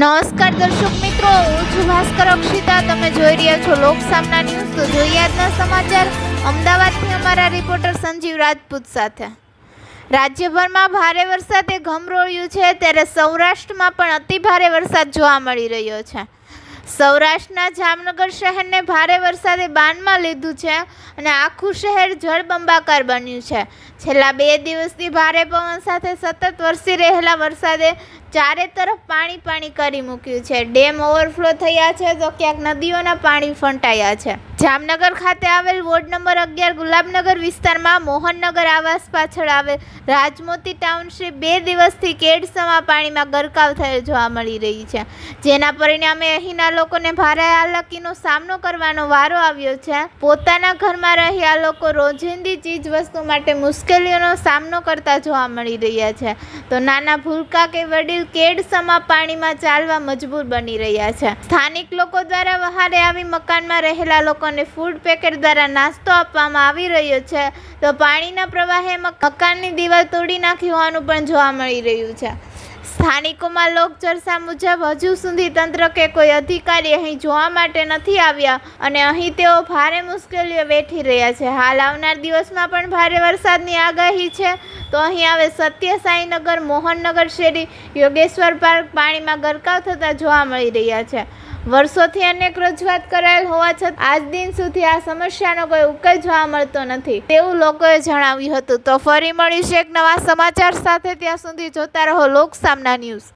નમસ્કાર દર્શક મિત્રો હું છું ભાસ્કર અક્ષિતા તમે જોઈ રહ્યા છો લોક સામના ન્યૂઝ તો જોઈએ આજના સમાચાર અમદાવાદથી અમારા રિપોર્ટર સંજીવ રાજપૂત સાથે રાજ્યભરમાં ભારે વરસાદે ઘમરોળ્યું છે ત્યારે સૌરાષ્ટ્રમાં પણ અતિ ભારે વરસાદ જોવા મળી રહ્યો છે સૌરાષ્ટ્રના જામનગર શહેરને ભારે વરસાદે બાનમાં લીધું છે અને આખું શહેર જળબંબાકાર બન્યું છે છેલ્લા બે દિવસથી ભારે પવન સાથે સતત વરસી રહેલા વરસાદે ચારે તરફ પાણી પાણી કરી મૂક્યું છે ડેમ ઓવરફ્લો થયા છે તો ક્યાંક નદીઓના પાણી ફંટાયા છે જામનગર ખાતે આવેલ વોર્ડ નંબર અગિયાર ગુલાબનગર વિસ્તારમાં મોહનનગર આવાસ પાછળ આવેલ રાજમોતી ટાઉનશીપ બે દિવસથી કેડસમા પાણીમાં ગરકાવ થયેલ જોવા મળી રહી છે જેના પરિણામે અહીંના લોકોને ભારે હાલાકીનો સામનો કરવાનો વારો આવ્યો છે પોતાના ઘરમાં રહ્યા લોકો રોજિંદી ચીજવસ્તુ માટે મુશ્કેલીઓનો સામનો કરતા જોવા મળી રહ્યા છે તો નાના ભૂલકા કે વડીલ રહેલ કેડસમા પાણીમાં ચાલવા મજબૂર બની રહ્યા છે સ્થાનિક લોકો દ્વારા વહારે આવી મકાનમાં રહેલા લોકોને ફૂડ પેકેટ દ્વારા નાસ્તો આપવામાં આવી રહ્યો છે તો પાણીના પ્રવાહે મકાનની દિવાલ તોડી નાખી હોવાનું પણ જોવા મળી રહ્યું છે સ્થાનિકોમાં લોકચર્ચા મુજબ હજુ સુધી તંત્ર કે કોઈ અધિકારી અહીં જોવા માટે નથી આવ્યા અને અહીં તેઓ ભારે મુશ્કેલીઓ વેઠી રહ્યા છે હાલ આવનાર દિવસમાં પણ ભારે વરસાદની આગાહી છે તો અહીં આવે સત્ય સાંઈનગર મોહનનગર શેરી યોગેશ્વર પાર્ક પાણીમાં ગરકાવ થતા જોવા મળી રહ્યા છે વર્ષોથી અનેક રજૂઆત કરાયેલ હોવા છતાં આજ દિન સુધી આ સમસ્યાનો કોઈ ઉકેલ જોવા મળતો નથી તેવું લોકોએ જણાવ્યું હતું તો ફરી મળીશું એક નવા સમાચાર સાથે ત્યાં સુધી જોતા રહો લોક સામના ન્યૂઝ